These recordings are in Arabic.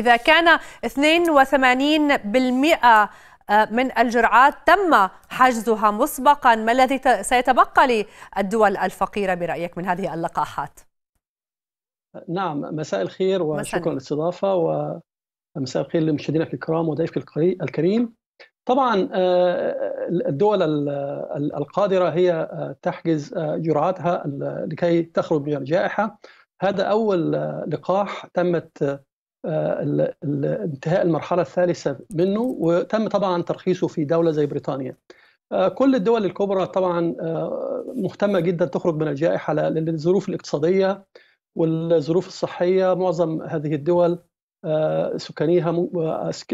إذا كان 82% آه، من الجرعات تم حجزها مسبقا ما الذي سيتبقى للدول الفقيرة برأيك من هذه اللقاحات؟ نعم مساء الخير وشكرا للاستضافة ومساء الخير لمشاهدينا الكرام وضيفك الكريم طبعا آه، الدول القادرة هي آه، تحجز جرعاتها لكي تخرج من الجائحة هذا أول لقاح تمت آه، انتهاء المرحله الثالثه منه وتم طبعا ترخيصه في دوله زي بريطانيا آه، كل الدول الكبرى طبعا آه، مهتمه جدا تخرج من الجائحه للظروف الاقتصاديه والظروف الصحيه معظم هذه الدول سكانيها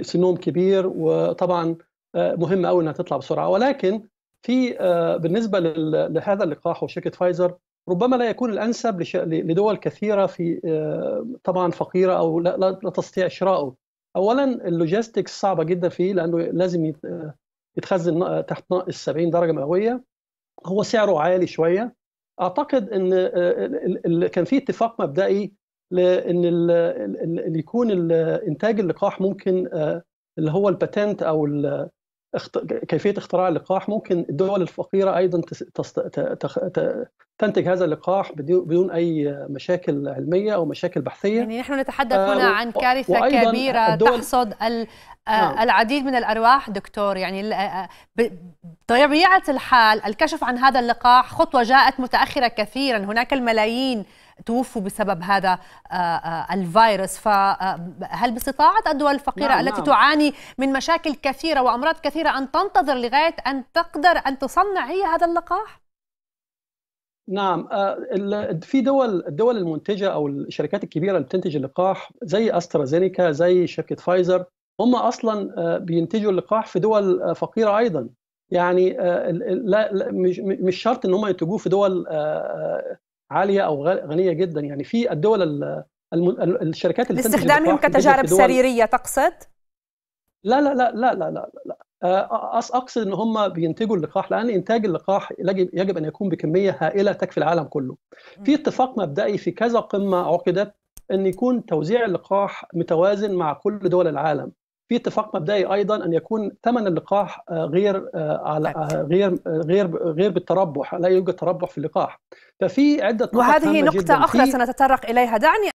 سنهم كبير وطبعا مهم قوي انها تطلع بسرعه ولكن في بالنسبه لهذا اللقاح وشركه فايزر ربما لا يكون الانسب لدول كثيره في آه، طبعا فقيره او لا, لا تستطيع شراؤه. اولا اللوجيستكس صعبه جدا فيه لانه لازم آه، يتخزن تحت ناقص 70 درجه مئويه هو سعره عالي شويه اعتقد ان آه، كان في اتفاق مبدئي لان اللي يكون انتاج اللقاح ممكن اللي هو الباتنت او كيفيه اختراع اللقاح ممكن الدول الفقيره ايضا تنتج هذا اللقاح بدون اي مشاكل علميه او مشاكل بحثيه يعني نحن نتحدث آه، هنا عن كارثه كبيره تحصد آه، نعم. العديد من الارواح دكتور يعني آه، آه، بطبيعه الحال الكشف عن هذا اللقاح خطوه جاءت متاخره كثيرا هناك الملايين توفوا بسبب هذا الفيروس فهل باستطاعه الدول الفقيره نعم التي نعم. تعاني من مشاكل كثيره وامراض كثيره ان تنتظر لغايه ان تقدر ان تصنع هي هذا اللقاح نعم في دول الدول المنتجه او الشركات الكبيره اللي بتنتج اللقاح زي استرازينيكا زي شركه فايزر هم اصلا آه، بينتجوا اللقاح في دول آه، فقيره ايضا يعني آه، لا, مش شرط ان هم ينتجوه في دول عاليه او غنيه جدا يعني في الدول الشركات اللي استخدامهم كتجارب سريريه تقصد؟ لا لا لا لا لا لا, لا. اقصد ان هم بينتجوا اللقاح لان انتاج اللقاح يجب ان يكون بكميه هائله تكفي العالم كله. في اتفاق مبدئي في كذا قمه عقدت ان يكون توزيع اللقاح متوازن مع كل دول العالم في اتفاق مبدئي ايضا ان يكون ثمن اللقاح آه، غير آه، على آه، غير غير غير بالتربح لا يوجد تربح في اللقاح ففي عده وهذه نقطه اخرى سنتطرق اليها دعني